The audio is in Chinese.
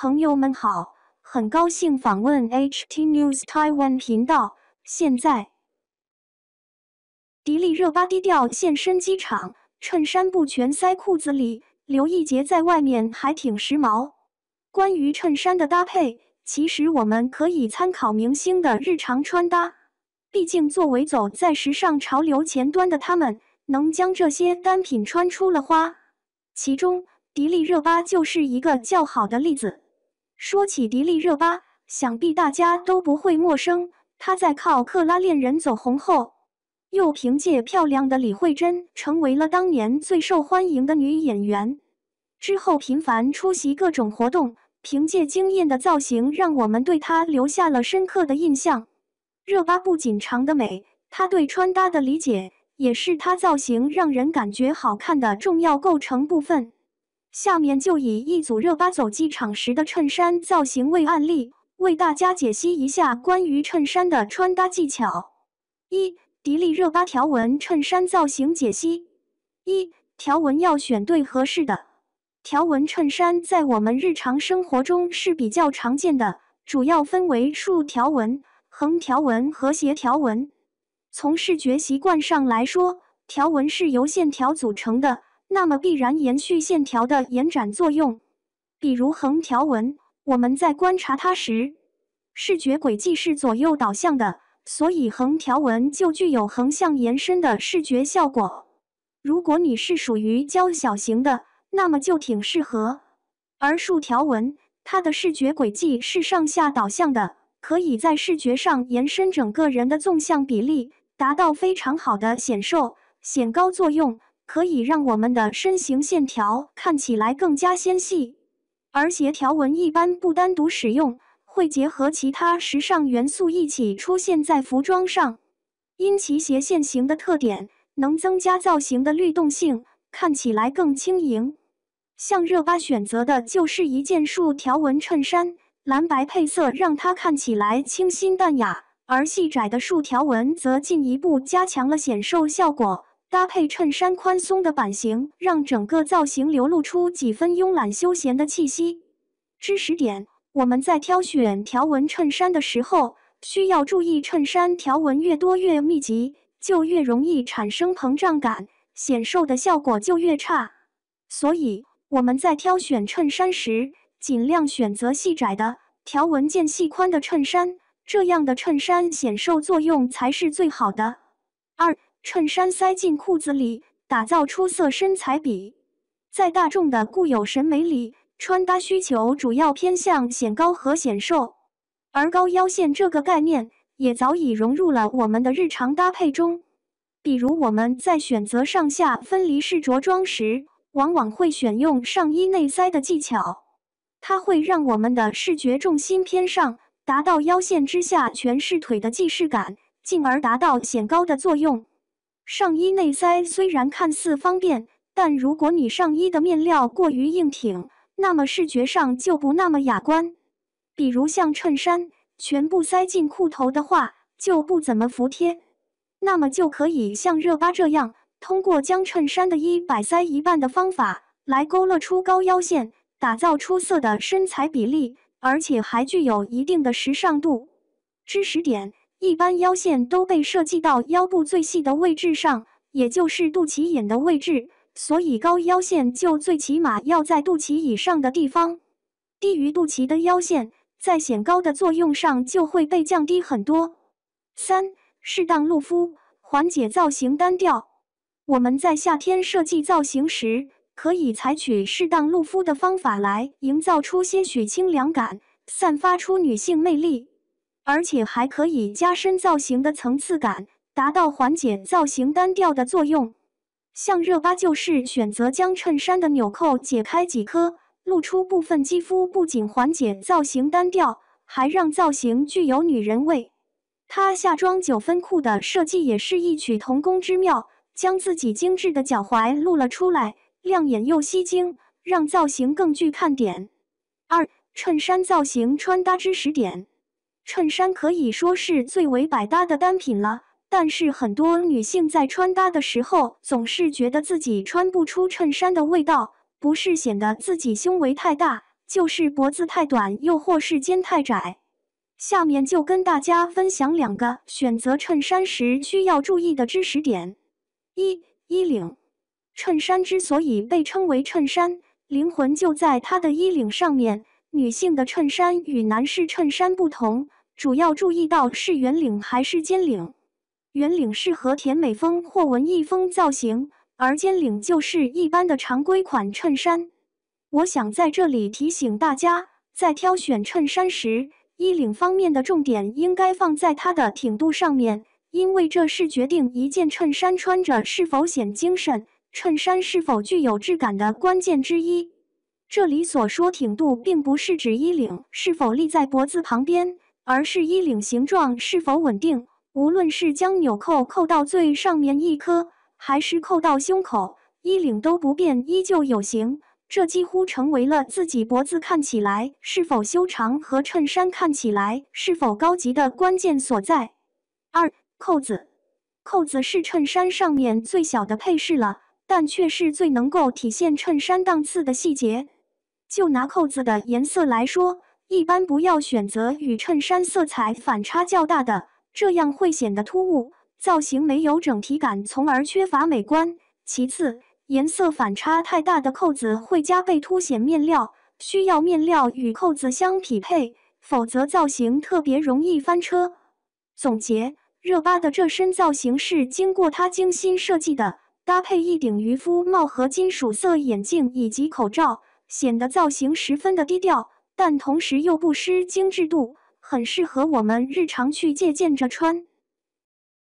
朋友们好，很高兴访问 HT News Taiwan 频道。现在，迪丽热巴低调现身机场，衬衫不全塞裤子里，留一截在外面，还挺时髦。关于衬衫的搭配，其实我们可以参考明星的日常穿搭，毕竟作为走在时尚潮流前端的他们，能将这些单品穿出了花。其中，迪丽热巴就是一个较好的例子。说起迪丽热巴，想必大家都不会陌生。她在靠《克拉恋人》走红后，又凭借漂亮的李慧珍成为了当年最受欢迎的女演员。之后频繁出席各种活动，凭借惊艳的造型，让我们对她留下了深刻的印象。热巴不仅长得美，她对穿搭的理解也是她造型让人感觉好看的重要构成部分。下面就以一组热巴走机场时的衬衫造型为案例，为大家解析一下关于衬衫的穿搭技巧。一、迪丽热巴条纹衬衫造型解析。一条纹要选对合适的条纹衬衫，在我们日常生活中是比较常见的，主要分为竖条纹、横条纹和斜条纹。从视觉习惯上来说，条纹是由线条组成的。那么必然延续线条的延展作用，比如横条纹，我们在观察它时，视觉轨迹是左右导向的，所以横条纹就具有横向延伸的视觉效果。如果你是属于娇小型的，那么就挺适合。而竖条纹，它的视觉轨迹是上下导向的，可以在视觉上延伸整个人的纵向比例，达到非常好的显瘦显高作用。可以让我们的身形线条看起来更加纤细，而斜条纹一般不单独使用，会结合其他时尚元素一起出现在服装上。因其斜线型的特点，能增加造型的律动性，看起来更轻盈。像热巴选择的就是一件竖条纹衬衫，蓝白配色让它看起来清新淡雅，而细窄的竖条纹则进一步加强了显瘦效果。搭配衬衫，宽松的版型让整个造型流露出几分慵懒休闲的气息。知识点：我们在挑选条纹衬衫的时候，需要注意衬衫条纹越多越密集，就越容易产生膨胀感，显瘦的效果就越差。所以我们在挑选衬衫时，尽量选择细窄的条纹间细宽的衬衫，这样的衬衫显瘦作用才是最好的。二。衬衫塞进裤子里，打造出色身材比。在大众的固有审美里，穿搭需求主要偏向显高和显瘦，而高腰线这个概念也早已融入了我们的日常搭配中。比如我们在选择上下分离式着装时，往往会选用上衣内塞的技巧，它会让我们的视觉重心偏上，达到腰线之下全是腿的既视感，进而达到显高的作用。上衣内塞虽然看似方便，但如果你上衣的面料过于硬挺，那么视觉上就不那么雅观。比如像衬衫，全部塞进裤头的话，就不怎么服帖。那么就可以像热巴这样，通过将衬衫的一摆塞一半的方法，来勾勒出高腰线，打造出色的身材比例，而且还具有一定的时尚度。知识点。一般腰线都被设计到腰部最细的位置上，也就是肚脐眼的位置，所以高腰线就最起码要在肚脐以上的地方。低于肚脐的腰线，在显高的作用上就会被降低很多。三、适当露肤，缓解造型单调。我们在夏天设计造型时，可以采取适当露肤的方法来营造出些许清凉感，散发出女性魅力。而且还可以加深造型的层次感，达到缓解造型单调的作用。像热巴就是选择将衬衫的纽扣解开几颗，露出部分肌肤，不仅缓解造型单调，还让造型具有女人味。她下装九分裤的设计也是异曲同工之妙，将自己精致的脚踝露了出来，亮眼又吸睛，让造型更具看点。二、衬衫造型穿搭知识点。衬衫可以说是最为百搭的单品了，但是很多女性在穿搭的时候，总是觉得自己穿不出衬衫的味道，不是显得自己胸围太大，就是脖子太短，又或是肩太窄。下面就跟大家分享两个选择衬衫时需要注意的知识点：一、衣领。衬衫之所以被称为衬衫，灵魂就在它的衣领上面。女性的衬衫与男士衬衫不同。主要注意到是圆领还是尖领，圆领适合甜美风或文艺风造型，而尖领就是一般的常规款衬衫。我想在这里提醒大家，在挑选衬衫时，衣领方面的重点应该放在它的挺度上面，因为这是决定一件衬衫穿着是否显精神、衬衫是否具有质感的关键之一。这里所说挺度，并不是指衣领是否立在脖子旁边。而是衣领形状是否稳定，无论是将纽扣扣到最上面一颗，还是扣到胸口，衣领都不变，依旧有型。这几乎成为了自己脖子看起来是否修长和衬衫看起来是否高级的关键所在。二，扣子，扣子是衬衫上面最小的配饰了，但却是最能够体现衬衫档次的细节。就拿扣子的颜色来说。一般不要选择与衬衫色彩反差较大的，这样会显得突兀，造型没有整体感，从而缺乏美观。其次，颜色反差太大的扣子会加倍凸显面料，需要面料与扣子相匹配，否则造型特别容易翻车。总结：热巴的这身造型是经过她精心设计的，搭配一顶渔夫帽和金属色眼镜以及口罩，显得造型十分的低调。但同时又不失精致度，很适合我们日常去借鉴着穿。